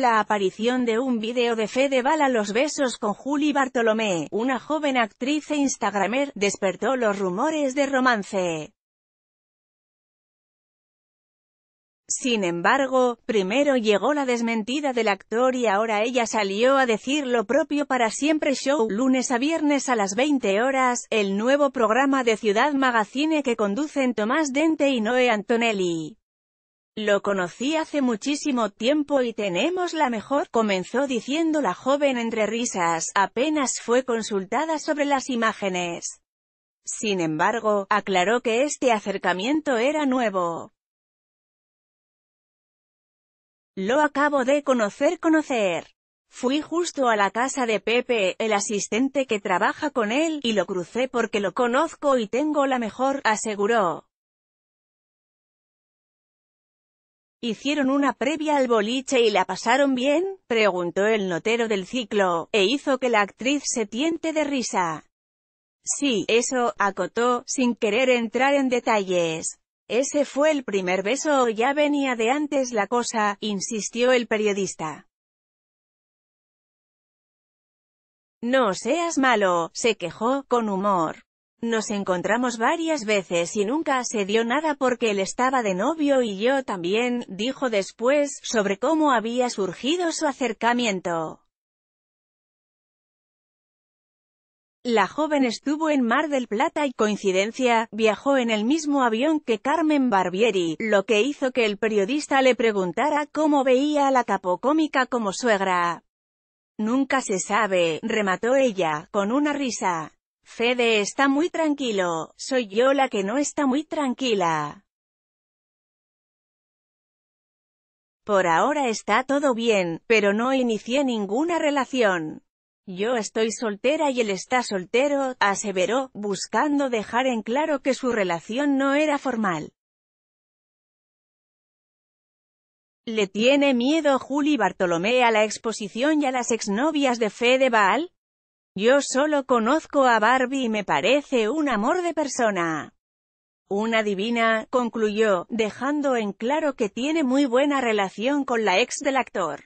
la aparición de un video de Fede Bala los besos con Juli Bartolomé, una joven actriz e instagramer, despertó los rumores de romance. Sin embargo, primero llegó la desmentida del actor y ahora ella salió a decir lo propio para Siempre Show, lunes a viernes a las 20 horas, el nuevo programa de Ciudad Magazine que conducen Tomás Dente y Noé Antonelli. Lo conocí hace muchísimo tiempo y tenemos la mejor, comenzó diciendo la joven entre risas, apenas fue consultada sobre las imágenes. Sin embargo, aclaró que este acercamiento era nuevo. Lo acabo de conocer conocer. Fui justo a la casa de Pepe, el asistente que trabaja con él, y lo crucé porque lo conozco y tengo la mejor, aseguró. ¿Hicieron una previa al boliche y la pasaron bien? Preguntó el notero del ciclo, e hizo que la actriz se tiente de risa. Sí, eso, acotó, sin querer entrar en detalles. Ese fue el primer beso o ya venía de antes la cosa, insistió el periodista. No seas malo, se quejó, con humor. Nos encontramos varias veces y nunca se dio nada porque él estaba de novio y yo también, dijo después, sobre cómo había surgido su acercamiento. La joven estuvo en Mar del Plata y coincidencia, viajó en el mismo avión que Carmen Barbieri, lo que hizo que el periodista le preguntara cómo veía a la capocómica como suegra. Nunca se sabe, remató ella, con una risa. Fede está muy tranquilo, soy yo la que no está muy tranquila. Por ahora está todo bien, pero no inicié ninguna relación. Yo estoy soltera y él está soltero, aseveró, buscando dejar en claro que su relación no era formal. ¿Le tiene miedo Juli Bartolomé a la exposición y a las exnovias de Fede Baal? Yo solo conozco a Barbie y me parece un amor de persona. Una divina, concluyó, dejando en claro que tiene muy buena relación con la ex del actor.